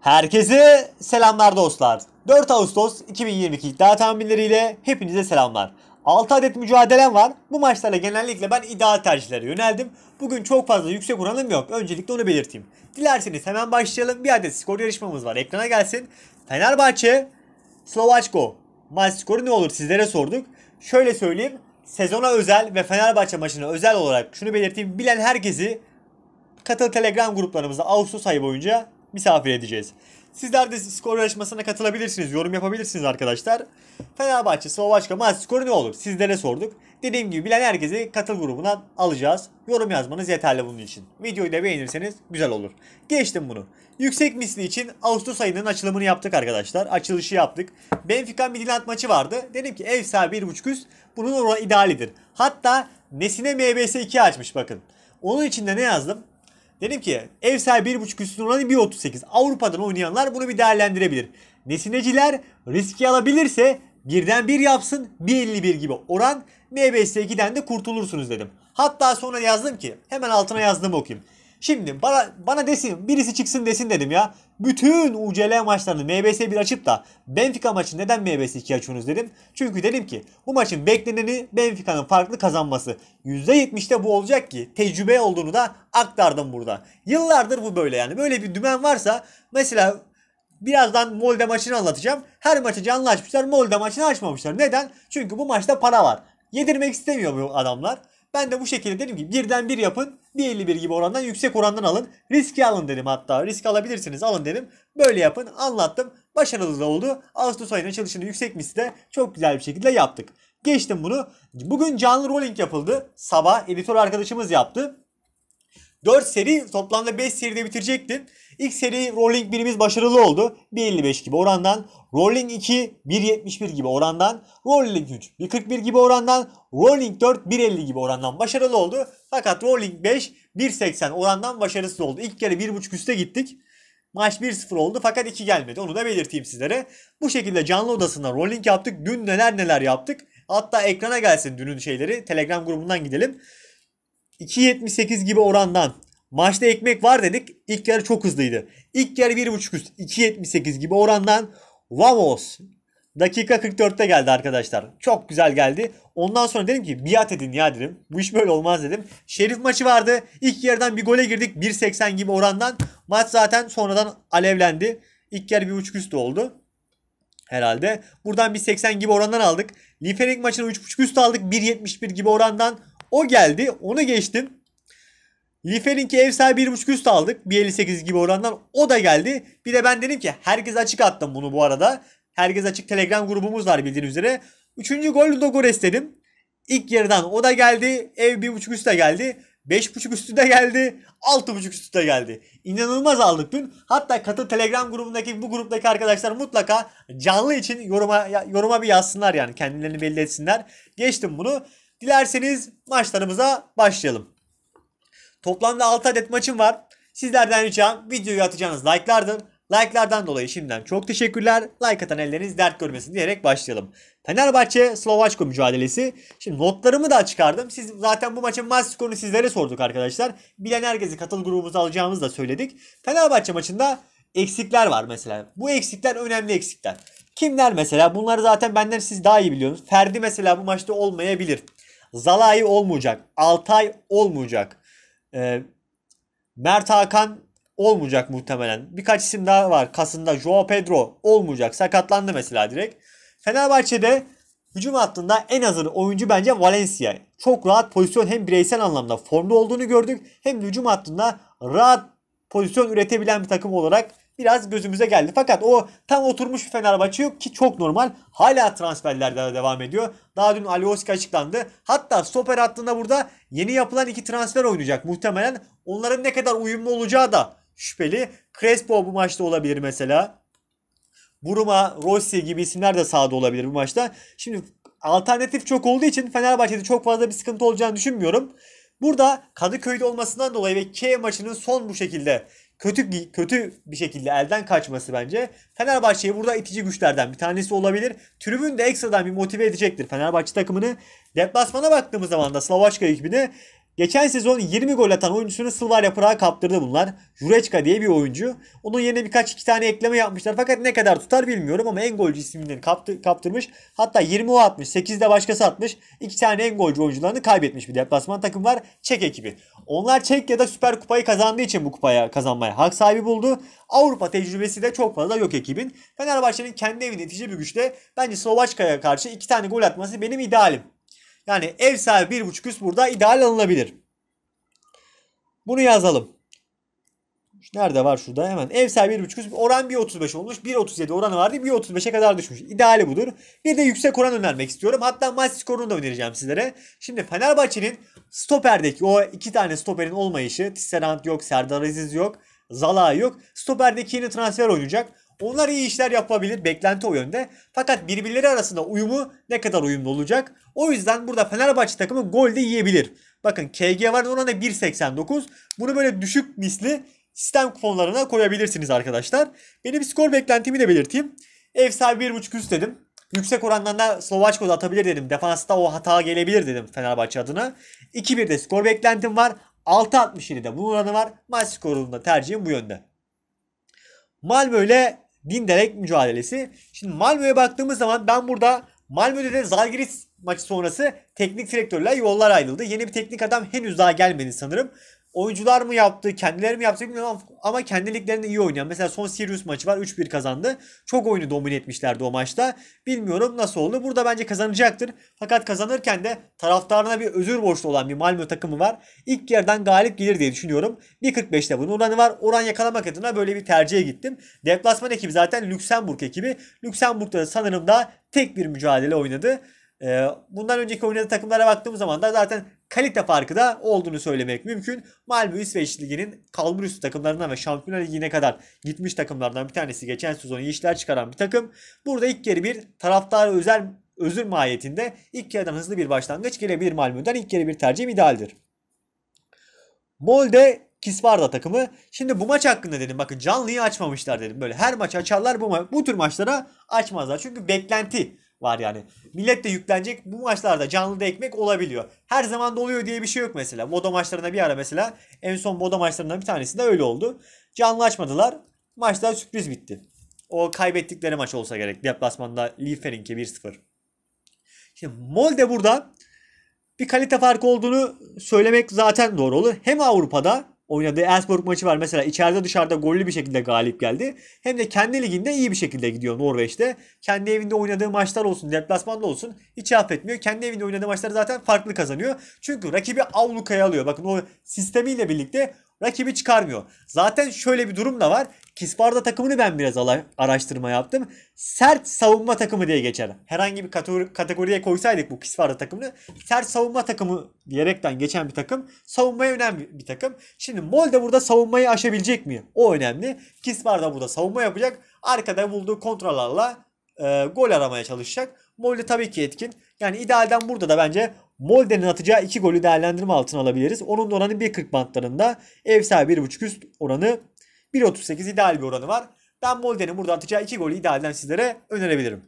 Herkese selamlar dostlar. 4 Ağustos 2022 iddia tahminleriyle hepinize selamlar. 6 adet mücadelem var. Bu maçlarla genellikle ben ideal tercihlere yöneldim. Bugün çok fazla yüksek oranım yok. Öncelikle onu belirteyim. Dilerseniz hemen başlayalım. Bir adet skor yarışmamız var. Ekrana gelsin. Fenerbahçe, Slovaçko. Maç skoru ne olur sizlere sorduk. Şöyle söyleyeyim. Sezona özel ve Fenerbahçe maçına özel olarak şunu belirteyim. Bilen herkesi Katıl Telegram gruplarımızda Ağustos ayı boyunca misafir edeceğiz. Sizler de skor yarışmasına katılabilirsiniz. Yorum yapabilirsiniz arkadaşlar. Fenerbahçe savaşka maç skoru ne olur? Sizlere sorduk. Dediğim gibi bilen herkesi katıl grubuna alacağız. Yorum yazmanız yeterli bunun için. Videoyu da beğenirseniz güzel olur. Geçtim bunu. Yüksek misli için Ağustos ayının açılımını yaptık arkadaşlar. Açılışı yaptık. Benfica Midland maçı vardı. Dedim ki ev sahibi 1.5 üst bunun oranı idealidir. Hatta Nesine MBS 2 açmış bakın. Onun içinde ne yazdım? Dedim ki ev sahibi 1.5 üstün oranı 1.38. Avrupa'dan oynayanlar bunu bir değerlendirebilir. Nesineciler riski alabilirse birden bir yapsın 1.51 gibi oran MBS'ye giden de kurtulursunuz dedim. Hatta sonra yazdım ki hemen altına yazdığımı okuyayım. Şimdi bana, bana desin birisi çıksın desin dedim ya. Bütün UCL maçlarını MBS 1 açıp da Benfica maçı neden MBS 2 açıyorsunuz dedim. Çünkü dedim ki bu maçın bekleneni Benfica'nın farklı kazanması. %70'de bu olacak ki tecrübe olduğunu da aktardım burada. Yıllardır bu böyle yani. Böyle bir dümen varsa mesela Birazdan Molde maçını anlatacağım. Her maçı canlı açmışlar. Molde maçını açmamışlar. Neden? Çünkü bu maçta para var. Yedirmek istemiyor bu adamlar. Ben de bu şekilde dedim ki birden bir yapın. 1.51 gibi orandan yüksek orandan alın. Riski alın dedim hatta. Risk alabilirsiniz alın dedim. Böyle yapın anlattım. Başarılı da oldu. Ağustos ayının açılışını misli de çok güzel bir şekilde yaptık. Geçtim bunu. Bugün canlı rolling yapıldı. Sabah editör arkadaşımız yaptı. 4 seri toplamda 5 seride bitirecektin. İlk seri Rolling 1'imiz başarılı oldu. 1.55 gibi orandan. Rolling 2 1.71 gibi orandan. Rolling 3 1.41 gibi orandan. Rolling 4 1.50 gibi orandan başarılı oldu. Fakat Rolling 5 1.80 orandan başarısız oldu. İlk kere 1.5 üste gittik. Maç 1-0 oldu fakat 2 gelmedi. Onu da belirteyim sizlere. Bu şekilde canlı odasında rolling yaptık. Dün neler neler yaptık. Hatta ekrana gelsin dünün şeyleri. Telegram grubundan gidelim. 2.78 gibi orandan maçta ekmek var dedik. İlk yarı çok hızlıydı. İlk yarı 1.5 üst 2.78 gibi orandan Vamos dakika 44'te geldi arkadaşlar. Çok güzel geldi. Ondan sonra dedim ki biat edin ya dedim. Bu iş böyle olmaz dedim. Şerif maçı vardı. İlk yarıdan bir gole girdik. 1.80 gibi orandan. Maç zaten sonradan alevlendi. İlk yarı 1.5 üst oldu herhalde. Buradan 1.80 gibi orandan aldık. Liferik maçını 3.5 üst aldık. 1.71 gibi orandan. O geldi. Onu geçtim. Liferink'i ev sahibi 1.5 üst aldık. 1.58 gibi orandan. O da geldi. Bir de ben dedim ki herkes açık attım bunu bu arada. Herkes açık Telegram grubumuz var bildiğiniz üzere. Üçüncü golü Dogores dedim. İlk yarıdan o da geldi. Ev 1.5 üstte geldi. 5.5 üstü de geldi. 6.5 üstü de geldi. İnanılmaz aldık dün. Hatta katıl Telegram grubundaki bu gruptaki arkadaşlar mutlaka canlı için yoruma yoruma bir yazsınlar yani. Kendilerini belli etsinler. Geçtim bunu. Dilerseniz maçlarımıza başlayalım. Toplamda 6 adet maçım var. Sizlerden ricam videoyu atacağınız like'lardır. Like'lardan dolayı şimdiden çok teşekkürler. Like atan elleriniz dert görmesin diyerek başlayalım. Fenerbahçe Slovaçko mücadelesi. Şimdi notlarımı da çıkardım. Siz zaten bu maçın maç skorunu sizlere sorduk arkadaşlar. Bilen herkesi katıl grubumuza alacağımızı da söyledik. Fenerbahçe maçında eksikler var mesela. Bu eksikler önemli eksikler. Kimler mesela? Bunları zaten benden siz daha iyi biliyorsunuz. Ferdi mesela bu maçta olmayabilir. Zalai olmayacak. Altay olmayacak. E, Mert Hakan olmayacak muhtemelen. Birkaç isim daha var. Kasında Joao Pedro olmayacak. Sakatlandı mesela direkt. Fenerbahçe'de hücum hattında en azın oyuncu bence Valencia. Çok rahat pozisyon hem bireysel anlamda formda olduğunu gördük. Hem hücum hattında rahat pozisyon üretebilen bir takım olarak biraz gözümüze geldi. Fakat o tam oturmuş bir Fenerbahçe yok ki çok normal. Hala transferlerde devam ediyor. Daha dün Alioski açıklandı. Hatta stoper hattında burada yeni yapılan iki transfer oynayacak muhtemelen. Onların ne kadar uyumlu olacağı da şüpheli. Crespo bu maçta olabilir mesela. Buruma, Rossi gibi isimler de sahada olabilir bu maçta. Şimdi alternatif çok olduğu için Fenerbahçe'de çok fazla bir sıkıntı olacağını düşünmüyorum. Burada Kadıköy'de olmasından dolayı ve K maçının son bu şekilde kötü kötü bir şekilde elden kaçması bence Fenerbahçe'ye burada itici güçlerden bir tanesi olabilir. Tribün de ekstradan bir motive edecektir Fenerbahçe takımını. Deplasmana baktığımız zaman da Slovaçka ekibine Geçen sezon 20 gol atan oyuncusunu Slavia Prag'a kaptırdı bunlar. Jureçka diye bir oyuncu. Onun yerine birkaç iki tane ekleme yapmışlar. Fakat ne kadar tutar bilmiyorum ama en golcü isimlerini kaptı, kaptırmış. Hatta 20 o atmış. 8 de başkası atmış. İki tane en golcü oyuncularını kaybetmiş bir deplasman takım var. Çek ekibi. Onlar Çek ya da Süper Kupayı kazandığı için bu kupaya kazanmaya hak sahibi buldu. Avrupa tecrübesi de çok fazla yok ekibin. Fenerbahçe'nin kendi evinde itici bir güçle bence Slovaçka'ya karşı iki tane gol atması benim idealim. Yani ev sahibi 1.5 üst burada ideal alınabilir. Bunu yazalım. Nerede var şurada hemen. Ev sahibi 1.5 üst oran 1.35 olmuş. 1.37 oranı vardı. 1.35'e kadar düşmüş. İdeali budur. Bir de yüksek oran önermek istiyorum. Hatta maç skorunu da önereceğim sizlere. Şimdi Fenerbahçe'nin stoperdeki o iki tane stoperin olmayışı. Tisserand yok, Serdar Aziz yok. Zala yok. Stoperdeki yeni transfer oynayacak. Onlar iyi işler yapabilir. Beklenti o yönde. Fakat birbirleri arasında uyumu ne kadar uyumlu olacak? O yüzden burada Fenerbahçe takımı gol de yiyebilir. Bakın KG var oranı 1.89. Bunu böyle düşük misli sistem kuponlarına koyabilirsiniz arkadaşlar. Benim skor beklentimi de belirteyim. Ev sahibi 1.5 üst dedim. Yüksek oranlarda da Slovaçko da atabilir dedim. Defansta o hata gelebilir dedim Fenerbahçe adına. 2-1'de skor beklentim var. 6.67'de bunun oranı var. Maç skorunda tercihim bu yönde. Malmö ile Dinderek mücadelesi. Şimdi Malmö'ye baktığımız zaman ben burada Malmö'de de Zalgiris maçı sonrası teknik direktörler yollar ayrıldı. Yeni bir teknik adam henüz daha gelmedi sanırım oyuncular mı yaptı, kendileri mi yaptı bilmiyorum ama kendiliklerinde iyi oynayan. Mesela son Sirius maçı var 3-1 kazandı. Çok oyunu domine etmişlerdi o maçta. Bilmiyorum nasıl oldu. Burada bence kazanacaktır. Fakat kazanırken de taraftarına bir özür borçlu olan bir Malmö takımı var. İlk yerden galip gelir diye düşünüyorum. 1.45'te bunun oranı var. Oran yakalamak adına böyle bir tercihe gittim. Deplasman ekibi zaten Lüksemburg ekibi. Lüksemburg'da sanırım da tek bir mücadele oynadı. E, bundan önceki oynadığı takımlara baktığımız zaman da zaten kalite farkı da olduğunu söylemek mümkün. Malmö İsveç Ligi'nin kalbur üstü takımlarından ve Şampiyonlar Ligi'ne kadar gitmiş takımlardan bir tanesi geçen sezon iyi işler çıkaran bir takım. Burada ilk geri bir taraftar özel özür mahiyetinde ilk yarıdan hızlı bir başlangıç gelebilir Malmö'den. ilk geri bir tercih idealdir. Molde Kisvarda takımı. Şimdi bu maç hakkında dedim bakın canlıyı açmamışlar dedim. Böyle her maç açarlar bu, ma- bu tür maçlara açmazlar. Çünkü beklenti var yani. Millet de yüklenecek. Bu maçlarda canlıda ekmek olabiliyor. Her zaman doluyor diye bir şey yok mesela. Moda maçlarına bir ara mesela en son moda maçlarından bir tanesinde öyle oldu. Canlı açmadılar. Maçlar sürpriz bitti. O kaybettikleri maç olsa gerek. Deplasmanda Lieferink'e 1-0. Şimdi Mol burada bir kalite farkı olduğunu söylemek zaten doğru olur. Hem Avrupa'da oynadığı Elfsborg maçı var. Mesela içeride dışarıda gollü bir şekilde galip geldi. Hem de kendi liginde iyi bir şekilde gidiyor Norveç'te. Kendi evinde oynadığı maçlar olsun, deplasmanda olsun hiç affetmiyor. Kendi evinde oynadığı maçları zaten farklı kazanıyor. Çünkü rakibi avlu kayalıyor Bakın o sistemiyle birlikte rakibi çıkarmıyor. Zaten şöyle bir durum da var. Kisparda takımını ben biraz araştırma yaptım. Sert savunma takımı diye geçer. Herhangi bir kategoriye koysaydık bu Kisparda takımını sert savunma takımı diyerekten geçen bir takım. Savunmaya önemli bir takım. Şimdi Mol de burada savunmayı aşabilecek mi? O önemli. Kisparda burada savunma yapacak. Arkada bulduğu kontrollerle e, gol aramaya çalışacak. Molde tabii ki etkin. Yani idealden burada da bence Molde'nin atacağı 2 golü değerlendirme altına alabiliriz. Onun da oranı 1.40 bantlarında. Ev sahibi 1.5 üst oranı 1.38 ideal bir oranı var. Ben Molde'nin burada atacağı 2 golü idealden sizlere önerebilirim.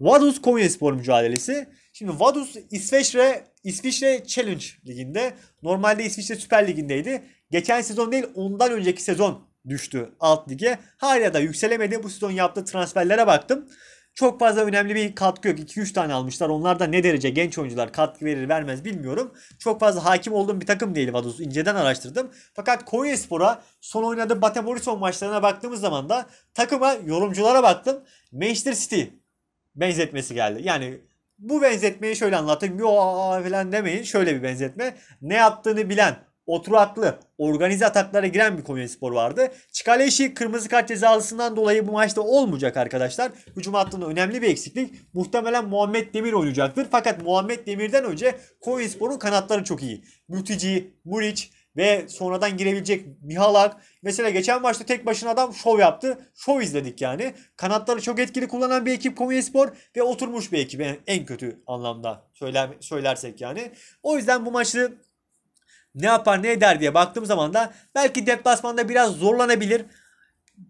Vaduz Spor mücadelesi. Şimdi Vaduz İsveçre İsviçre Challenge liginde. Normalde İsviçre Süper Ligi'ndeydi. Geçen sezon değil ondan önceki sezon düştü alt lige. Hala da yükselemedi. Bu sezon yaptığı transferlere baktım. Çok fazla önemli bir katkı yok. 2-3 tane almışlar. Onlar da ne derece genç oyuncular katkı verir vermez bilmiyorum. Çok fazla hakim olduğum bir takım değilim Adus. İnceden araştırdım. Fakat Konyaspor'a son oynadığı Bate Morrison maçlarına baktığımız zaman da takıma yorumculara baktım. Manchester City benzetmesi geldi. Yani bu benzetmeyi şöyle anlatayım. Yo falan demeyin. Şöyle bir benzetme. Ne yaptığını bilen oturaklı, organize ataklara giren bir spor vardı. Çikaleşi kırmızı kart cezalısından dolayı bu maçta olmayacak arkadaşlar. Hücum hattında önemli bir eksiklik. Muhtemelen Muhammed Demir oynayacaktır. Fakat Muhammed Demir'den önce sporun kanatları çok iyi. Mutici, Muriç, ve sonradan girebilecek Mihalak. Mesela geçen maçta tek başına adam şov yaptı. Şov izledik yani. Kanatları çok etkili kullanan bir ekip spor ve oturmuş bir ekip en kötü anlamda söyler, söylersek yani. O yüzden bu maçı ne yapar ne eder diye baktığım zaman da belki deplasmanda biraz zorlanabilir.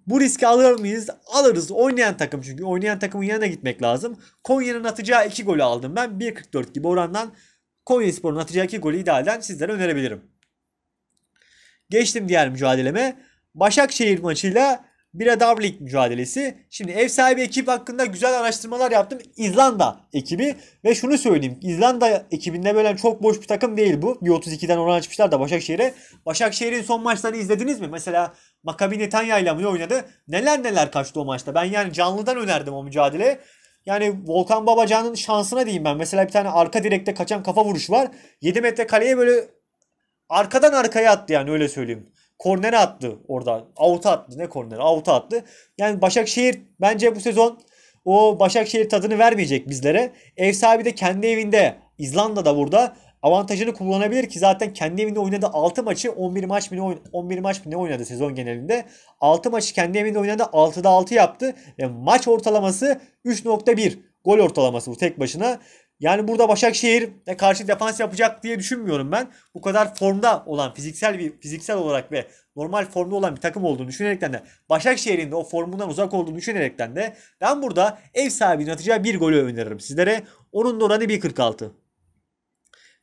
Bu riski alır mıyız? Alırız. Oynayan takım çünkü. Oynayan takımın yanına gitmek lazım. Konya'nın atacağı 2 golü aldım ben. 1.44 gibi orandan Konya Spor'un atacağı 2 golü idealden sizlere önerebilirim. Geçtim diğer mücadeleme. Başakşehir maçıyla bir Adam League mücadelesi. Şimdi ev sahibi ekip hakkında güzel araştırmalar yaptım. İzlanda ekibi ve şunu söyleyeyim. İzlanda ekibinde böyle çok boş bir takım değil bu. Bir 32'den oran açmışlar da Başakşehir'e. Başakşehir'in son maçlarını izlediniz mi? Mesela Maccabi Netanya ile mi oynadı? Neler neler kaçtı o maçta. Ben yani canlıdan önerdim o mücadele. Yani Volkan Babacan'ın şansına diyeyim ben. Mesela bir tane arka direkte kaçan kafa vuruş var. 7 metre kaleye böyle arkadan arkaya attı yani öyle söyleyeyim kornere attı orada. Avuta attı. Ne kornere? Avuta attı. Yani Başakşehir bence bu sezon o Başakşehir tadını vermeyecek bizlere. Ev sahibi de kendi evinde İzlanda'da burada avantajını kullanabilir ki zaten kendi evinde oynadı 6 maçı 11 maç mı ne oynadı, 11 maç mı ne oynadı sezon genelinde. 6 maçı kendi evinde oynadı 6'da 6 yaptı ve maç ortalaması 3.1 gol ortalaması bu tek başına. Yani burada Başakşehir e karşı defans yapacak diye düşünmüyorum ben. Bu kadar formda olan fiziksel bir fiziksel olarak ve normal formda olan bir takım olduğunu düşünerekten de Başakşehir'in de o formundan uzak olduğunu düşünerekten de ben burada ev sahibinin atacağı bir golü öneririm sizlere. Onun da oranı 1.46.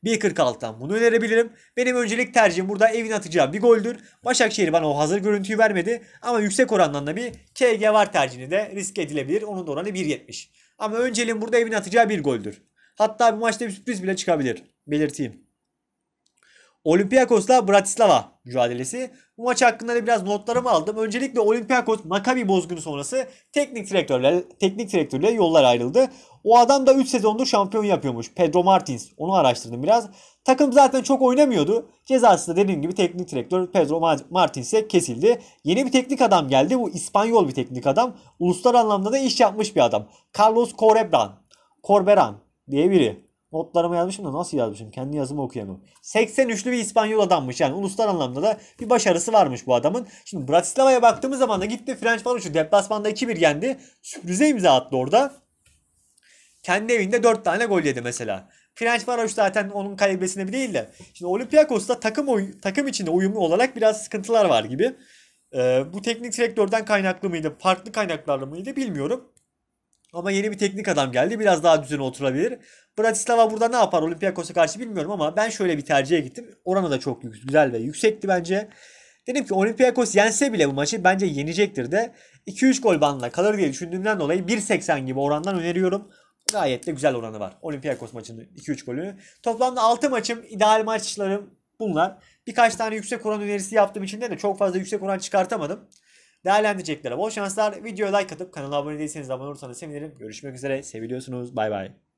1.46'dan bunu önerebilirim. Benim öncelik tercihim burada evin atacağı bir goldür. Başakşehir bana o hazır görüntüyü vermedi. Ama yüksek orandan da bir KG var tercihini de risk edilebilir. Onun da oranı 1.70. Ama önceliğim burada evin atacağı bir goldür. Hatta bir maçta bir sürpriz bile çıkabilir. Belirteyim. Olympiakos'la Bratislava mücadelesi. Bu maç hakkında da biraz notlarımı aldım. Öncelikle Olympiakos Makabi bozgunu sonrası teknik direktörle teknik direktörle yollar ayrıldı. O adam da 3 sezondur şampiyon yapıyormuş. Pedro Martins. Onu araştırdım biraz. Takım zaten çok oynamıyordu. Cezası da dediğim gibi teknik direktör Pedro Martins'e kesildi. Yeni bir teknik adam geldi. Bu İspanyol bir teknik adam. Uluslar anlamda da iş yapmış bir adam. Carlos Corberan. Corberan diye biri. Notlarıma yazmışım da nasıl yazmışım? Kendi yazımı okuyamıyorum. 83'lü bir İspanyol adammış. Yani uluslar anlamda da bir başarısı varmış bu adamın. Şimdi Bratislava'ya baktığımız zaman da gitti French Fanucci deplasmanda 2-1 yendi. Sürprize imza attı orada. Kendi evinde 4 tane gol yedi mesela. French Faroş zaten onun kalibresine bir değil de. Şimdi Olympiakos'ta takım oy- takım içinde uyumlu olarak biraz sıkıntılar var gibi. Ee, bu teknik direktörden kaynaklı mıydı, farklı kaynaklarla mıydı bilmiyorum. Ama yeni bir teknik adam geldi. Biraz daha düzene oturabilir. Bratislava burada ne yapar Olympiakos'a karşı bilmiyorum ama ben şöyle bir tercihe gittim. Oranı da çok güzel ve yüksekti bence. Dedim ki Olympiakos yense bile bu maçı bence yenecektir de 2-3 gol bandına kalır diye düşündüğümden dolayı 1.80 gibi orandan öneriyorum. Gayet de güzel oranı var. Olympiakos maçının 2-3 golünü. Toplamda 6 maçım, ideal maçlarım bunlar. Birkaç tane yüksek oran önerisi yaptığım için de, de çok fazla yüksek oran çıkartamadım değerlendireceklere bol şanslar. Videoya like atıp kanala abone değilseniz abone olursanız sevinirim. Görüşmek üzere. Seviliyorsunuz. Bay bay.